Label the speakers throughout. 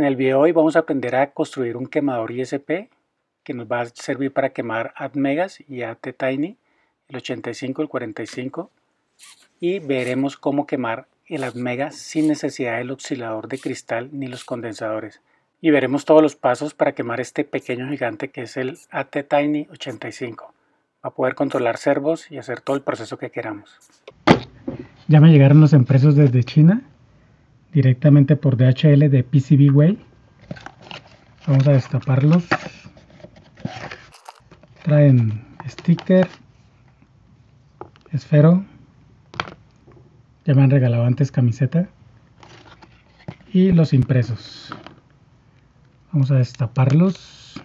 Speaker 1: En el video de hoy vamos a aprender a construir un quemador ISP que nos va a servir para quemar ATMEGAS y ATTiny, el 85, el 45 y veremos cómo quemar el ATMEGA sin necesidad del oscilador de cristal ni los condensadores y veremos todos los pasos para quemar este pequeño gigante que es el ATTiny 85 a poder controlar servos y hacer todo el proceso que queramos. Ya me llegaron los impresos desde China directamente por DHL de PCB Way. Vamos a destaparlos. Traen sticker, esfero. Ya me han regalado antes camiseta. Y los impresos. Vamos a destaparlos.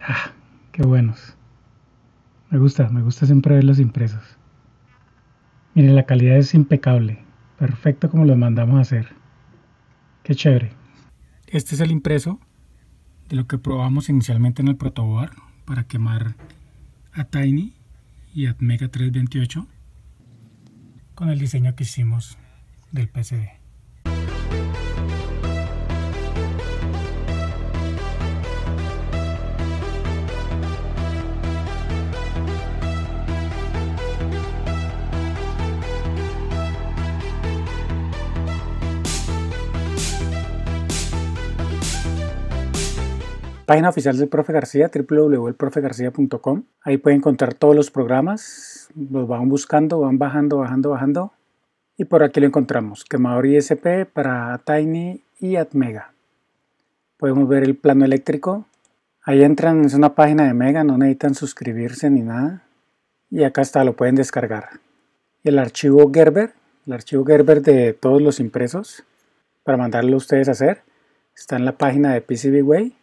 Speaker 1: Ah, qué buenos. Me gusta, me gusta siempre ver los impresos. Miren, la calidad es impecable. Perfecto como lo mandamos a hacer. Qué chévere. Este es el impreso de lo que probamos inicialmente en el protoboard para quemar a Tiny y a Mega 328 con el diseño que hicimos del PCB. Página oficial del Profe García, www.elprofegarcía.com. Ahí pueden encontrar todos los programas, los van buscando, van bajando, bajando, bajando. Y por aquí lo encontramos, quemador ISP para Tiny y Atmega. Podemos ver el plano eléctrico. Ahí entran, es una página de Mega, no necesitan suscribirse ni nada. Y acá está, lo pueden descargar. El archivo Gerber, el archivo Gerber de todos los impresos, para mandarlo a ustedes a hacer, está en la página de PCBWay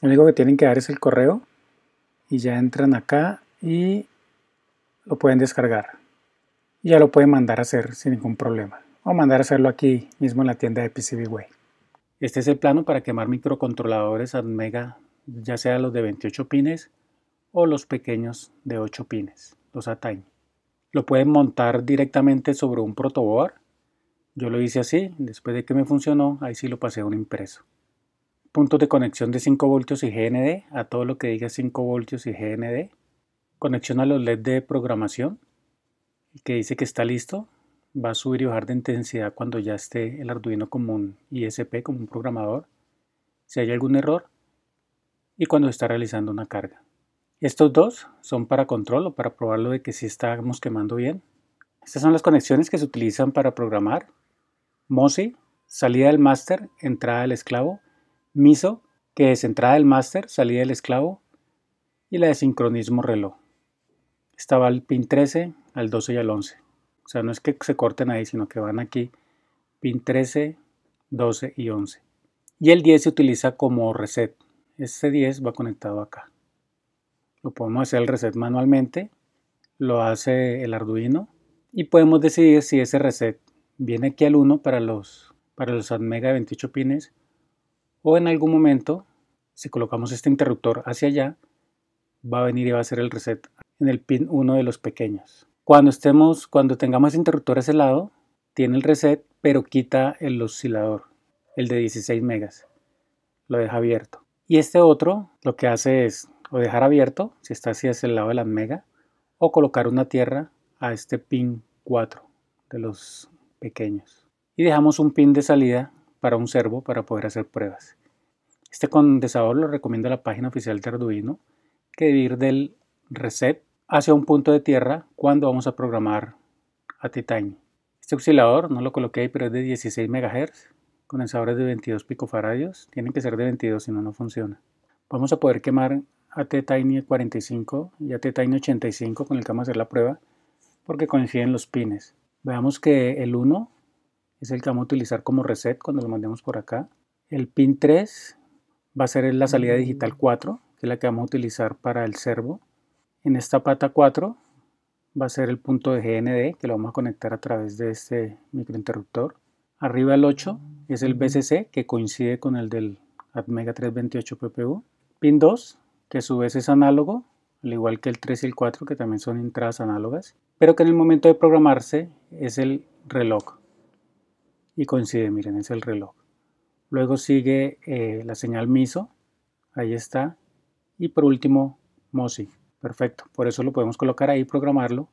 Speaker 1: lo único que tienen que dar es el correo y ya entran acá y lo pueden descargar. ya lo pueden mandar a hacer sin ningún problema. O mandar a hacerlo aquí mismo en la tienda de PCBWay. Este es el plano para quemar microcontroladores Atmega, ya sea los de 28 pines o los pequeños de 8 pines, los Atime. Lo pueden montar directamente sobre un protoboard. Yo lo hice así, después de que me funcionó, ahí sí lo pasé a un impreso puntos de conexión de 5 voltios y GND a todo lo que diga 5 voltios y GND. Conexión a los LED de programación que dice que está listo. Va a subir y bajar de intensidad cuando ya esté el Arduino como un ISP, como un programador. Si hay algún error y cuando está realizando una carga. Estos dos son para control o para probarlo de que si estamos quemando bien. Estas son las conexiones que se utilizan para programar. MOSI, salida del master, entrada del esclavo miso, que es entrada del máster, salida del esclavo, y la de sincronismo reloj. Estaba va al pin 13, al 12 y al 11. O sea, no es que se corten ahí, sino que van aquí, pin 13, 12 y 11. Y el 10 se utiliza como reset. Este 10 va conectado acá. Lo podemos hacer el reset manualmente, lo hace el Arduino y podemos decidir si ese reset viene aquí al 1 para los, para los ADMEGA 28 pines en algún momento, si colocamos este interruptor hacia allá, va a venir y va a hacer el reset en el pin 1 de los pequeños. Cuando estemos, cuando tengamos interruptor a ese lado, tiene el reset, pero quita el oscilador, el de 16 megas. Lo deja abierto. Y este otro lo que hace es o dejar abierto, si está hacia el lado de la mega, o colocar una tierra a este pin 4 de los pequeños. Y dejamos un pin de salida para un servo para poder hacer pruebas. Este condensador lo recomienda la página oficial de Arduino, que debe ir del reset hacia un punto de tierra cuando vamos a programar a T-Tiny. Este oscilador no lo coloqué ahí, pero es de 16 MHz, condensadores de 22 picofaradios, tienen que ser de 22 si no, no funciona. Vamos a poder quemar ATtiny tiny 45 y ATtiny tiny 85 con el que vamos a hacer la prueba, porque coinciden los pines. Veamos que el 1 es el que vamos a utilizar como reset cuando lo mandemos por acá. El pin 3 va a ser la salida mm. digital 4, que es la que vamos a utilizar para el servo. En esta pata 4 va a ser el punto de GND, que lo vamos a conectar a través de este microinterruptor. Arriba el 8 es el mm. BCC, que coincide con el del Atmega 328 PPU. Pin 2, que a su vez es análogo, al igual que el 3 y el 4, que también son entradas análogas, pero que en el momento de programarse es el reloj. Y coincide, miren, es el reloj. Luego sigue eh, la señal MISO, ahí está. Y por último, MOSI. Perfecto, por eso lo podemos colocar ahí, y programarlo,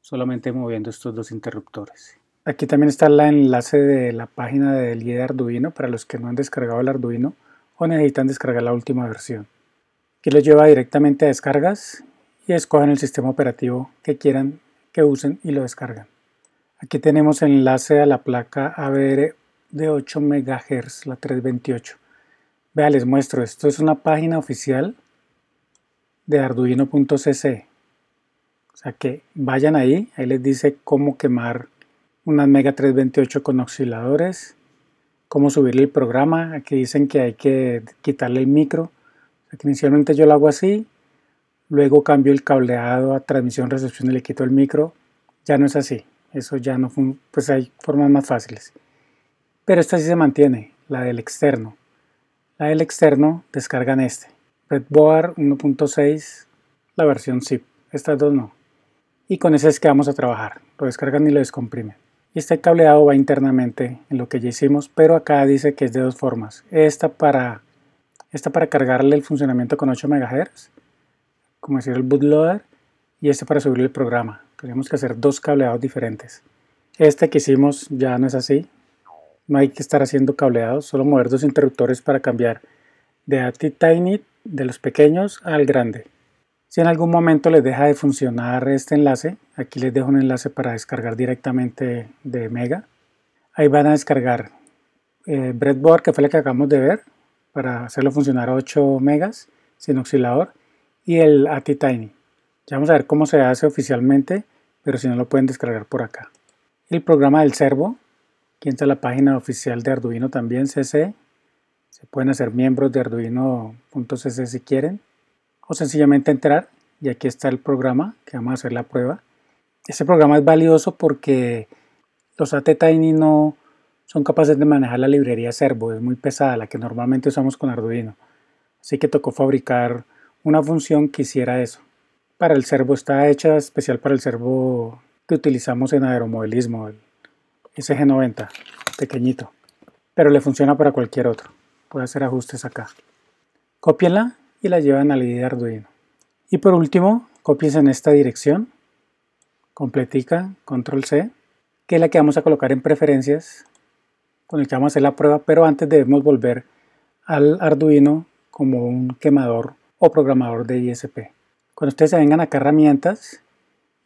Speaker 1: solamente moviendo estos dos interruptores. Aquí también está el enlace de la página del guía de Arduino para los que no han descargado el Arduino o necesitan descargar la última versión. Aquí los lleva directamente a descargas y escogen el sistema operativo que quieran que usen y lo descargan. Aquí tenemos el enlace a la placa ABR de 8 MHz, la 328. Vea, les muestro, esto es una página oficial de arduino.cc. O sea que vayan ahí, ahí les dice cómo quemar una Mega 328 con osciladores, cómo subirle el programa, aquí dicen que hay que quitarle el micro. O sea que inicialmente yo lo hago así, luego cambio el cableado a transmisión, recepción y le quito el micro. Ya no es así, eso ya no, pues hay formas más fáciles pero esta sí se mantiene, la del externo. La del externo descargan este, Redboard 1.6, la versión zip, estas dos no. Y con ese es que vamos a trabajar, lo descargan y lo descomprimen. este cableado va internamente en lo que ya hicimos, pero acá dice que es de dos formas. Esta para, esta para cargarle el funcionamiento con 8 MHz, como decir el bootloader, y este para subir el programa. Tenemos que hacer dos cableados diferentes. Este que hicimos ya no es así, no hay que estar haciendo cableados, solo mover dos interruptores para cambiar de ATtiny, de los pequeños al grande. Si en algún momento les deja de funcionar este enlace, aquí les dejo un enlace para descargar directamente de Mega. Ahí van a descargar eh, Breadboard, que fue la que acabamos de ver, para hacerlo funcionar a 8 megas sin oscilador, y el ATtiny. Ya vamos a ver cómo se hace oficialmente, pero si no lo pueden descargar por acá. El programa del servo, Aquí está la página oficial de Arduino también, CC. Se pueden hacer miembros de arduino.cc si quieren. O sencillamente entrar y aquí está el programa que vamos a hacer la prueba. Este programa es valioso porque los ATtiny no son capaces de manejar la librería Servo, es muy pesada, la que normalmente usamos con Arduino. Así que tocó fabricar una función que hiciera eso. Para el Servo está hecha especial para el Servo que utilizamos en aeromodelismo, SG90, pequeñito, pero le funciona para cualquier otro. Puede hacer ajustes acá. Copienla y la llevan al ID de Arduino. Y por último, copies en esta dirección, completica, control C, que es la que vamos a colocar en preferencias, con el que vamos a hacer la prueba, pero antes debemos volver al Arduino como un quemador o programador de ISP. Cuando ustedes se vengan acá herramientas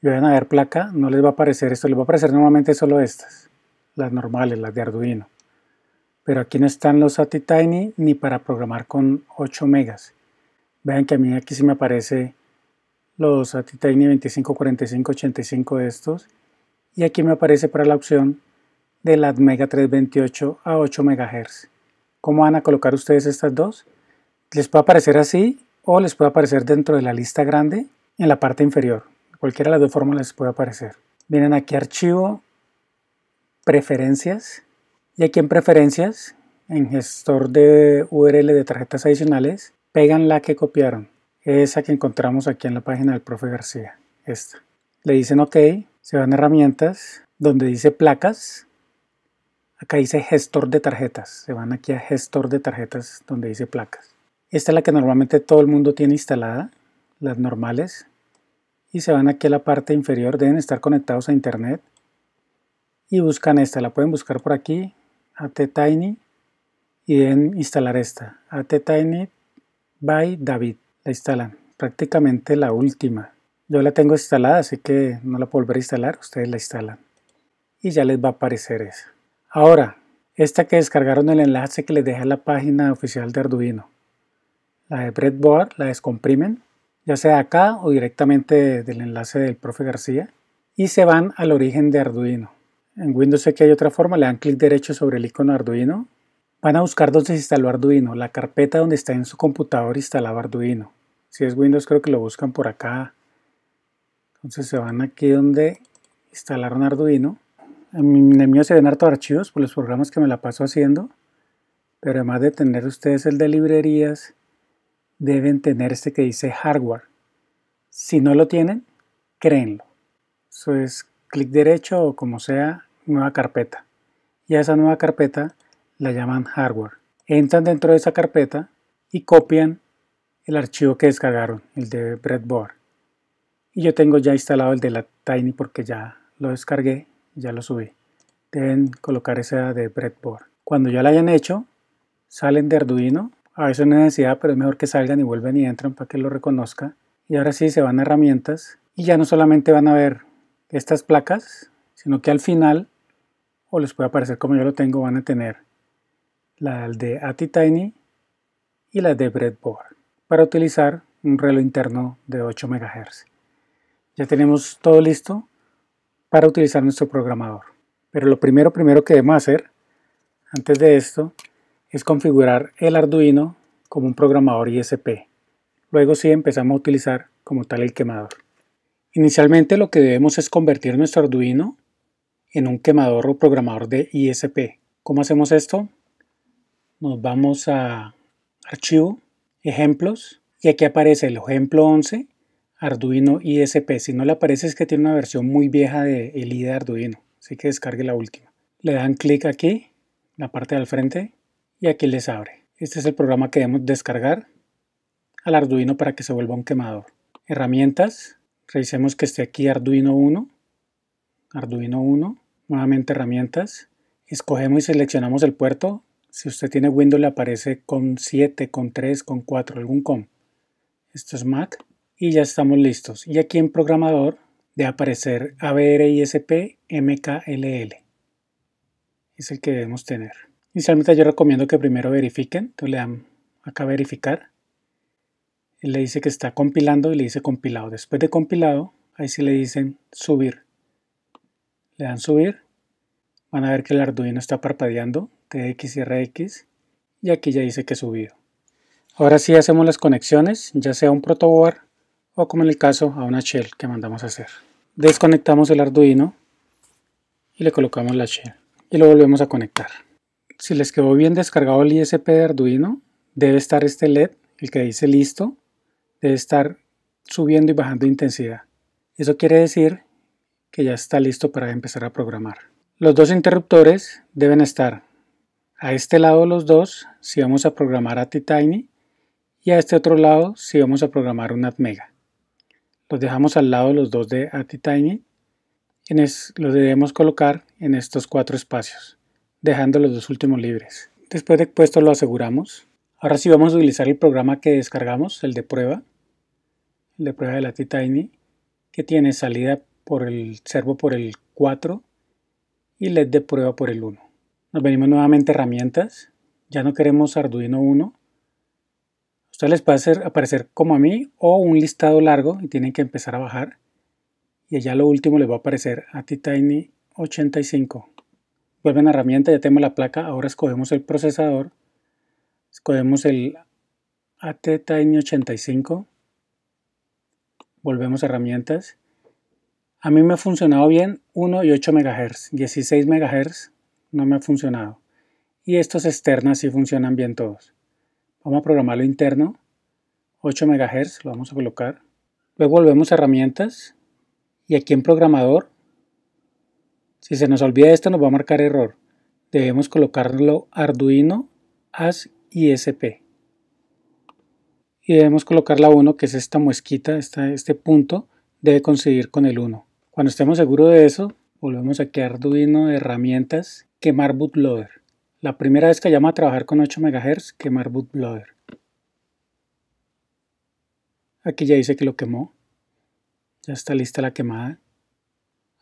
Speaker 1: y vayan a ver placa, no les va a aparecer esto, les va a aparecer normalmente solo estas las normales, las de Arduino. Pero aquí no están los ATtiny ni para programar con 8 megas. Vean que a mí aquí sí me aparece los ATtiny tiny 25, de estos. Y aquí me aparece para la opción de las Mega 328 a 8 megahertz. ¿Cómo van a colocar ustedes estas dos? Les puede aparecer así o les puede aparecer dentro de la lista grande en la parte inferior. Cualquiera de las dos formas les puede aparecer. Vienen aquí archivo, preferencias. Y aquí en preferencias, en gestor de URL de tarjetas adicionales, pegan la que copiaron. Esa que encontramos aquí en la página del profe García. Esta. Le dicen OK, se van a herramientas, donde dice placas. Acá dice gestor de tarjetas. Se van aquí a gestor de tarjetas donde dice placas. Esta es la que normalmente todo el mundo tiene instalada, las normales. Y se van aquí a la parte inferior, deben estar conectados a internet y buscan esta, la pueden buscar por aquí, ATTiny y en instalar esta, Tiny by David, la instalan, prácticamente la última. Yo la tengo instalada, así que no la puedo volver a instalar, ustedes la instalan y ya les va a aparecer esa. Ahora, esta que descargaron el enlace que les deja la página oficial de Arduino. La de Breadboard la descomprimen, ya sea acá o directamente del enlace del profe García, y se van al origen de Arduino. En Windows sé que hay otra forma, le dan clic derecho sobre el icono Arduino. Van a buscar donde se instaló Arduino, la carpeta donde está en su computador instalado Arduino. Si es Windows creo que lo buscan por acá. Entonces se van aquí donde instalaron Arduino. En el mío se ven harto archivos por los programas que me la paso haciendo. Pero además de tener ustedes el de librerías, deben tener este que dice hardware. Si no lo tienen, créenlo. Eso es clic derecho o como sea, nueva carpeta y a esa nueva carpeta la llaman hardware. Entran dentro de esa carpeta y copian el archivo que descargaron, el de breadboard. Y yo tengo ya instalado el de la Tiny porque ya lo descargué, ya lo subí. Deben colocar esa de breadboard. Cuando ya la hayan hecho, salen de Arduino. A veces no necesidad, pero es mejor que salgan y vuelven y entran para que lo reconozca. Y ahora sí se van a herramientas y ya no solamente van a ver estas placas, sino que al final o les puede aparecer como yo lo tengo, van a tener la de ATtiny y la de Breadboard para utilizar un reloj interno de 8 MHz. Ya tenemos todo listo para utilizar nuestro programador. Pero lo primero, primero que debemos hacer antes de esto es configurar el Arduino como un programador ISP. Luego sí empezamos a utilizar como tal el quemador. Inicialmente lo que debemos es convertir nuestro Arduino en un quemador o programador de ISP. ¿Cómo hacemos esto? Nos vamos a Archivo, Ejemplos, y aquí aparece el ejemplo 11, Arduino ISP. Si no le aparece es que tiene una versión muy vieja de el IDE Arduino, así que descargue la última. Le dan clic aquí, la parte al frente, y aquí les abre. Este es el programa que debemos descargar al Arduino para que se vuelva un quemador. Herramientas, revisemos que esté aquí Arduino 1, Arduino 1, nuevamente herramientas, escogemos y seleccionamos el puerto. Si usted tiene Windows le aparece con 7, con 3, con 4, algún com. Esto es Mac y ya estamos listos. Y aquí en programador debe aparecer ABRISP MKLL. Es el que debemos tener. Inicialmente yo recomiendo que primero verifiquen. Entonces le dan acá verificar. le dice que está compilando y le dice compilado. Después de compilado, ahí sí le dicen subir le dan subir, van a ver que el Arduino está parpadeando, TX y RX, y aquí ya dice que subido. Ahora sí hacemos las conexiones, ya sea a un protoboard o como en el caso a una shell que mandamos a hacer. Desconectamos el Arduino y le colocamos la shell y lo volvemos a conectar. Si les quedó bien descargado el ISP de Arduino, debe estar este LED, el que dice listo, debe estar subiendo y bajando intensidad. Eso quiere decir que ya está listo para empezar a programar. Los dos interruptores deben estar a este lado los dos si vamos a programar a tiny y a este otro lado si vamos a programar un Atmega. Los dejamos al lado los dos de ATTiny y los debemos colocar en estos cuatro espacios, dejando los dos últimos libres. Después de puesto lo aseguramos. Ahora sí vamos a utilizar el programa que descargamos, el de prueba, el de prueba de la tiny que tiene salida por el servo por el 4 y LED de prueba por el 1. Nos venimos nuevamente a herramientas. Ya no queremos Arduino 1. ustedes les puede hacer aparecer como a mí o un listado largo y tienen que empezar a bajar. Y allá lo último les va a aparecer a Tiny 85. Vuelven a herramientas, ya tenemos la placa. Ahora escogemos el procesador. Escogemos el ATtiny85. Volvemos a herramientas. A mí me ha funcionado bien 1 y 8 MHz, 16 MHz no me ha funcionado. Y estos externas sí funcionan bien todos. Vamos a programar lo interno, 8 MHz, lo vamos a colocar. Luego volvemos a herramientas y aquí en programador, si se nos olvida esto nos va a marcar error. Debemos colocarlo Arduino, AS ISP. Y debemos colocar la 1, que es esta muesquita, este punto, debe conseguir con el 1. Cuando estemos seguros de eso, volvemos aquí a Arduino de herramientas, quemar bootloader. La primera vez que llama a trabajar con 8 MHz, quemar bootloader. Aquí ya dice que lo quemó. Ya está lista la quemada.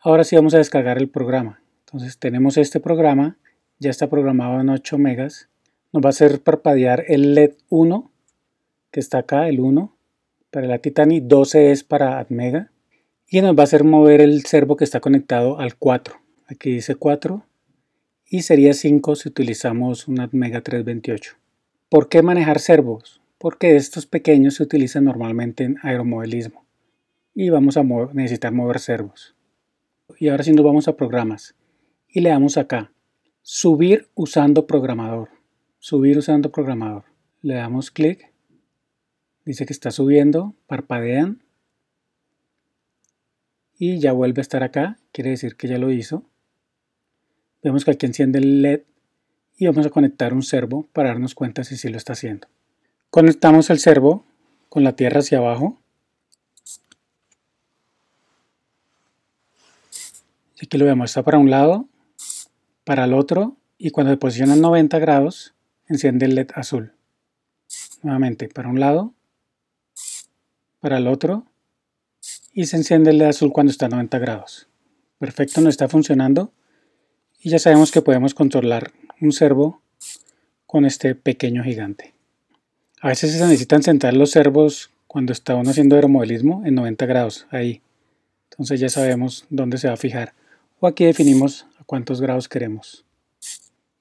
Speaker 1: Ahora sí vamos a descargar el programa. Entonces tenemos este programa, ya está programado en 8 megas. Nos va a hacer parpadear el LED 1, que está acá, el 1, para la Titani, 12 es para Admega y nos va a hacer mover el servo que está conectado al 4. Aquí dice 4 y sería 5 si utilizamos una Mega 328. ¿Por qué manejar servos? Porque estos pequeños se utilizan normalmente en aeromodelismo y vamos a necesitar mover servos. Y ahora si nos vamos a programas y le damos acá subir usando programador. Subir usando programador. Le damos clic. Dice que está subiendo, parpadean y ya vuelve a estar acá, quiere decir que ya lo hizo. Vemos que aquí enciende el LED y vamos a conectar un servo para darnos cuenta si sí lo está haciendo. Conectamos el servo con la tierra hacia abajo. Y aquí lo vemos, está para un lado, para el otro y cuando se posiciona en 90 grados enciende el LED azul. Nuevamente, para un lado, para el otro y se enciende el azul cuando está a 90 grados. Perfecto, no está funcionando y ya sabemos que podemos controlar un servo con este pequeño gigante. A veces se necesitan sentar los servos cuando está uno haciendo aeromodelismo en 90 grados, ahí. Entonces ya sabemos dónde se va a fijar. O aquí definimos a cuántos grados queremos.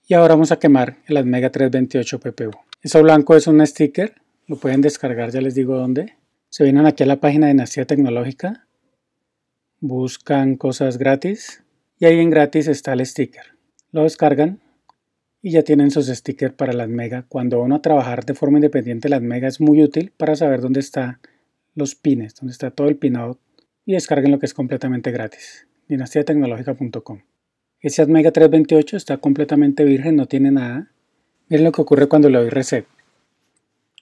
Speaker 1: Y ahora vamos a quemar el Admega 328 PPU. Eso blanco es un sticker, lo pueden descargar, ya les digo dónde se vienen aquí a la página de Dynastía Tecnológica, buscan cosas gratis y ahí en gratis está el sticker. Lo descargan y ya tienen sus stickers para las mega. Cuando van a trabajar de forma independiente, las mega es muy útil para saber dónde están los pines, dónde está todo el pinout y descarguen lo que es completamente gratis. puntocom Ese Admega 328 está completamente virgen, no tiene nada. Miren lo que ocurre cuando le doy reset.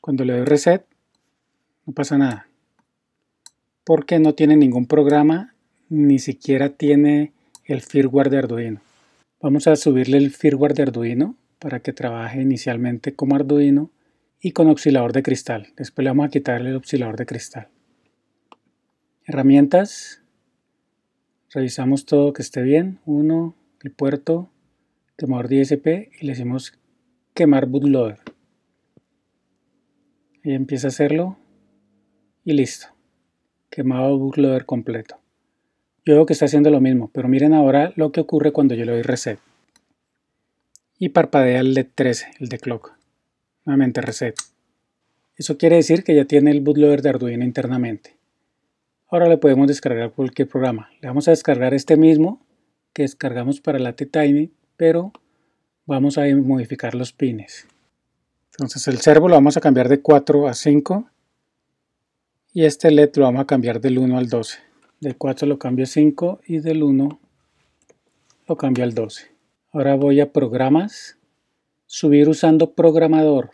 Speaker 1: Cuando le doy reset, no pasa nada. Porque no tiene ningún programa, ni siquiera tiene el firmware de Arduino. Vamos a subirle el firmware de Arduino para que trabaje inicialmente como Arduino y con oscilador de cristal. Después le vamos a quitarle el oscilador de cristal. Herramientas. Revisamos todo que esté bien. Uno, el puerto, quemador DSP y le decimos quemar bootloader. Y empieza a hacerlo y listo. Quemado bootloader completo. Yo veo que está haciendo lo mismo, pero miren ahora lo que ocurre cuando yo le doy reset. Y parpadea el LED 13, el de clock. Nuevamente reset. Eso quiere decir que ya tiene el bootloader de Arduino internamente. Ahora le podemos descargar cualquier programa. Le vamos a descargar este mismo que descargamos para la T-Tiny, pero vamos a modificar los pines. Entonces el servo lo vamos a cambiar de 4 a 5 y este LED lo vamos a cambiar del 1 al 12 del 4 lo cambio a 5 y del 1 lo cambio al 12 ahora voy a programas subir usando programador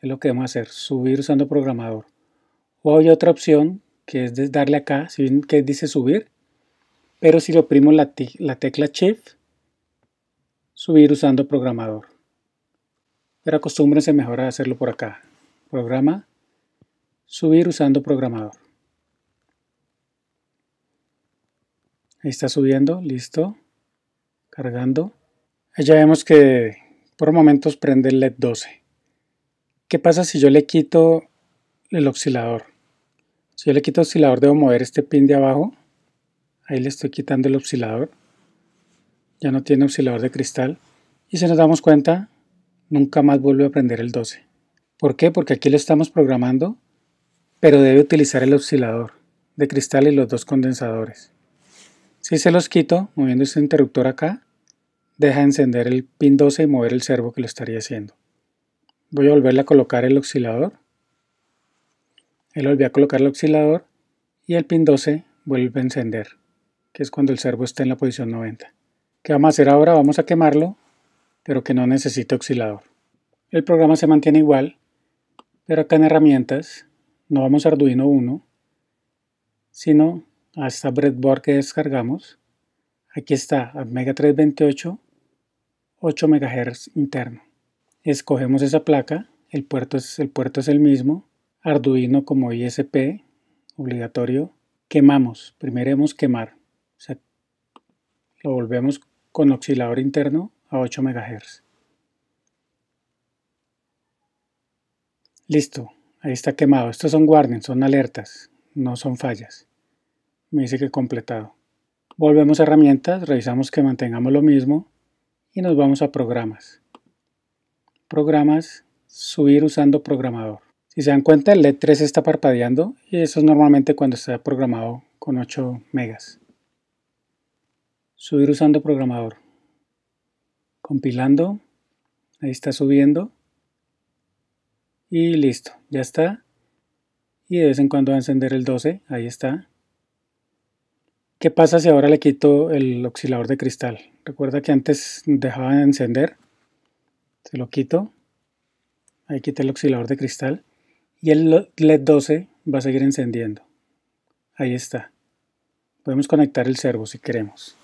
Speaker 1: es lo que vamos a hacer subir usando programador o hay otra opción que es darle acá ¿sí? que dice subir pero si lo oprimo la, la tecla shift subir usando programador pero acostúmbrense mejor a hacerlo por acá programa Subir usando programador. Ahí está subiendo, listo. Cargando. Ya vemos que por momentos prende el LED 12. ¿Qué pasa si yo le quito el oscilador? Si yo le quito el oscilador debo mover este pin de abajo. Ahí le estoy quitando el oscilador. Ya no tiene oscilador de cristal. Y si nos damos cuenta, nunca más vuelve a prender el 12. ¿Por qué? Porque aquí lo estamos programando pero debe utilizar el oscilador de cristal y los dos condensadores. Si se los quito, moviendo este interruptor acá, deja encender el pin 12 y mover el servo que lo estaría haciendo. Voy a volverle a colocar el oscilador. Él volví a colocar el oscilador y el pin 12 vuelve a encender, que es cuando el servo está en la posición 90. ¿Qué vamos a hacer ahora? Vamos a quemarlo, pero que no necesita oscilador. El programa se mantiene igual, pero acá en herramientas no vamos a Arduino 1, sino a esta breadboard que descargamos. Aquí está Mega 328, 8 MHz interno. Escogemos esa placa, el puerto es el, puerto es el mismo, Arduino como ISP, obligatorio. Quemamos, primero hemos quemar. lo volvemos con oscilador interno a 8 MHz. Listo, Ahí está quemado. Estos son warnings, son alertas, no son fallas. Me dice que completado. Volvemos a herramientas, revisamos que mantengamos lo mismo y nos vamos a programas. Programas, subir usando programador. Si se dan cuenta, el LED 3 está parpadeando y eso es normalmente cuando está programado con 8 megas. Subir usando programador. Compilando. Ahí está subiendo y listo, ya está. Y de vez en cuando va a encender el 12, ahí está. ¿Qué pasa si ahora le quito el oscilador de cristal? Recuerda que antes dejaba de encender. Se lo quito. Ahí quité el oscilador de cristal. Y el LED 12 va a seguir encendiendo. Ahí está. Podemos conectar el servo si queremos.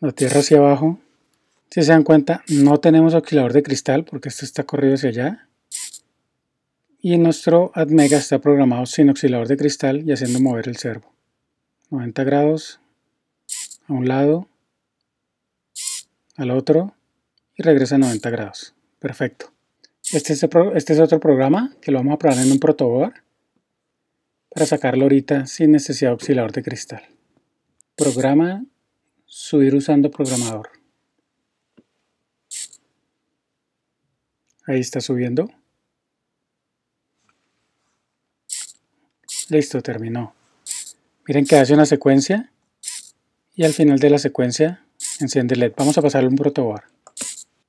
Speaker 1: La tierra hacia abajo. Si se dan cuenta, no tenemos oscilador de cristal porque esto está corrido hacia allá. Y nuestro ADMEGA está programado sin oscilador de cristal y haciendo mover el servo. 90 grados a un lado, al otro y regresa a 90 grados. Perfecto. Este es, este es otro programa que lo vamos a probar en un protoboard para sacarlo ahorita sin necesidad de oscilador de cristal. Programa subir usando programador. Ahí está subiendo. Listo, terminó. Miren que hace una secuencia y al final de la secuencia enciende LED. Vamos a pasarle un protoboard.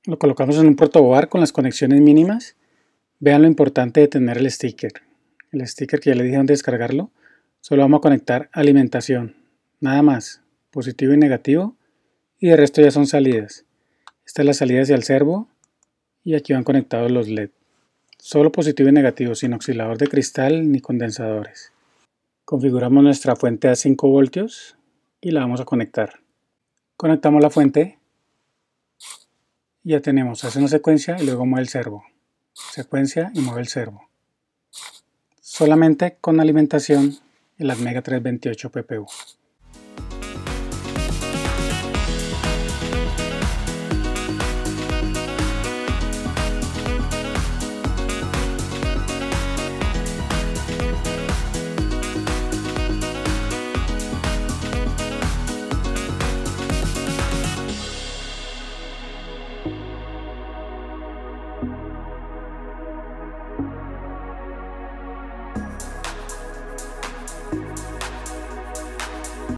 Speaker 1: Lo colocamos en un protoboard con las conexiones mínimas. Vean lo importante de tener el sticker. El sticker que ya le dije dónde descargarlo. Solo vamos a conectar alimentación. Nada más. Positivo y negativo. Y el resto ya son salidas. Esta es la salida hacia el servo. Y aquí van conectados los LED. Solo positivo y negativo, sin oscilador de cristal ni condensadores. Configuramos nuestra fuente a 5 voltios y la vamos a conectar. Conectamos la fuente. Ya tenemos, hace una secuencia y luego mueve el servo. Secuencia y mueve el servo. Solamente con alimentación en las Mega 328 PPU.